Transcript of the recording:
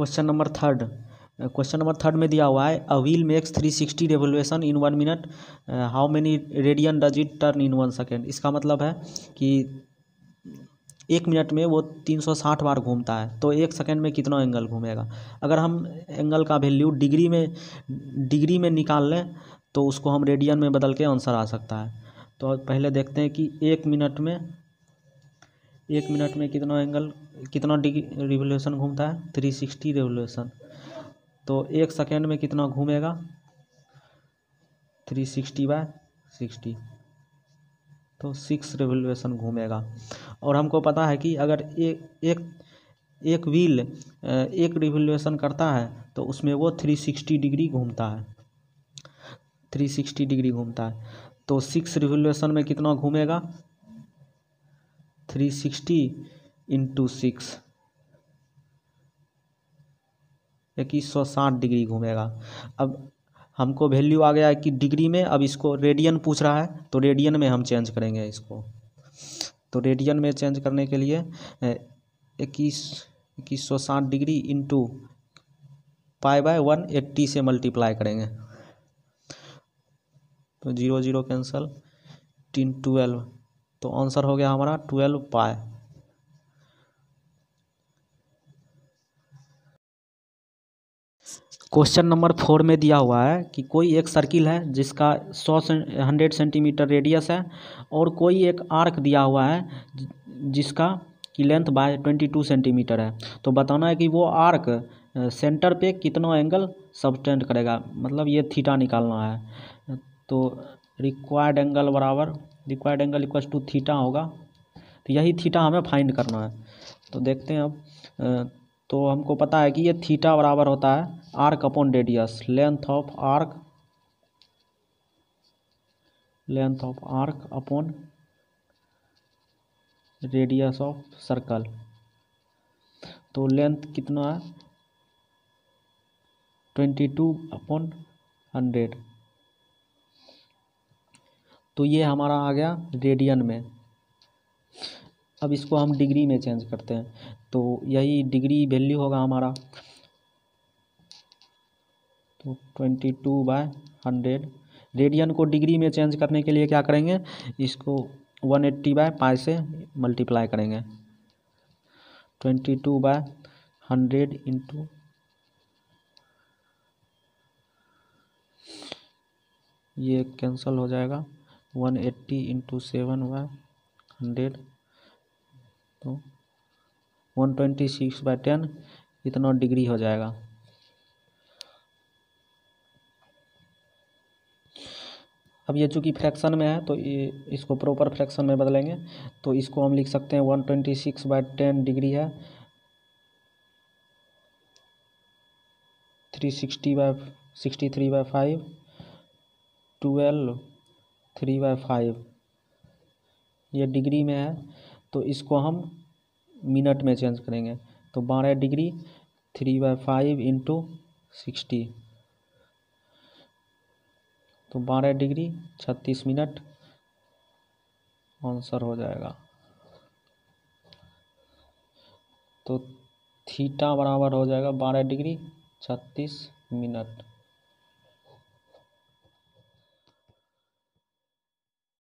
question number third question number third में दिया हुआ है a wheel makes three sixty revolution in one minute how many radian does it turn in one second इसका मतलब है कि एक मिनट में वो 360 बार घूमता है तो एक सेकेंड में कितना एंगल घूमेगा अगर हम एंगल का वैल्यू डिग्री में डिग्री में निकाल लें तो उसको हम रेडियन में बदल के आंसर आ सकता है तो पहले देखते हैं कि एक मिनट में एक मिनट में कितना एंगल कितना डिग्री रिवोल्यूशन घूमता है थ्री सिक्सटी रिवोल्यूशन तो एक सेकेंड में कितना घूमेगा थ्री सिक्सटी बाय सिक्सटी तो सिक्स रिवोल्यूशन घूमेगा और हमको पता है कि अगर एक एक एक व्हील एक रिवोल्यूशन करता है तो उसमें वो थ्री सिक्सटी डिग्री घूमता है थ्री सिक्सटी डिग्री घूमता है तो सिक्स रिवोल्यूशन में कितना घूमेगा थ्री सिक्सटी इंटू सिक्स इक्कीस सौ साठ डिग्री घूमेगा अब हमको वैल्यू आ गया है कि डिग्री में अब इसको रेडियन पूछ रहा है तो रेडियन में हम चेंज करेंगे इसको तो रेडियन में चेंज करने के लिए इक्कीस इक्कीस सौ साठ degree into pi by one eighty से मल्टीप्लाई करेंगे तो जीरो जीरो कैंसिल टीन ट्वेल्व तो आंसर हो गया हमारा ट्वेल्व पाए क्वेश्चन नंबर फोर में दिया हुआ है कि कोई एक सर्किल है जिसका सौ हंड्रेड सेंटीमीटर रेडियस है और कोई एक आर्क दिया हुआ है जिसका की length by twenty two centimetre है तो बताना है कि वो आर्क सेंटर पे कितना एंगल सबटेंड करेगा मतलब ये थीटा निकालना है तो रिक्वायर्ड एंगल बराबर required angle equal to theta होगा तो यही थीटा हमें फाइंड करना है तो देखते हैं अब तो हमको पता है कि ये थीटा बराबर होता है arc upon radius length of arc length of arc upon radius of circle तो लेंथ कितना है ट्वेंटी टू अपॉन हंड्रेड तो ये हमारा आ गया रेडियन में अब इसको हम डिग्री में चेंज करते हैं तो यही डिग्री वैल्यू होगा हमारा तो twenty two by hundred radian को डिग्री में चेंज करने के लिए क्या करेंगे इसको वन एट्टी बाय पाँच से मल्टीप्लाई करेंगे twenty two by hundred into ये कैंसल हो जाएगा one eighty into seven by hundred तो one twenty six by ten इतना डिग्री हो जाएगा अब ये चूँकि फ्रैक्शन में है तो ये इसको प्रॉपर फ्रैक्शन में बदलेंगे तो इसको हम लिख सकते हैं one twenty six by ten degree है three sixty by sixty three by five twelve three by five ये डिग्री में है तो इसको हम मिनट में चेंज करेंगे तो बारह degree three by five into sixty तो बारह डिग्री छत्तीस मिनट आंसर हो जाएगा तो थीटा बराबर हो जाएगा बारह डिग्री छत्तीस मिनट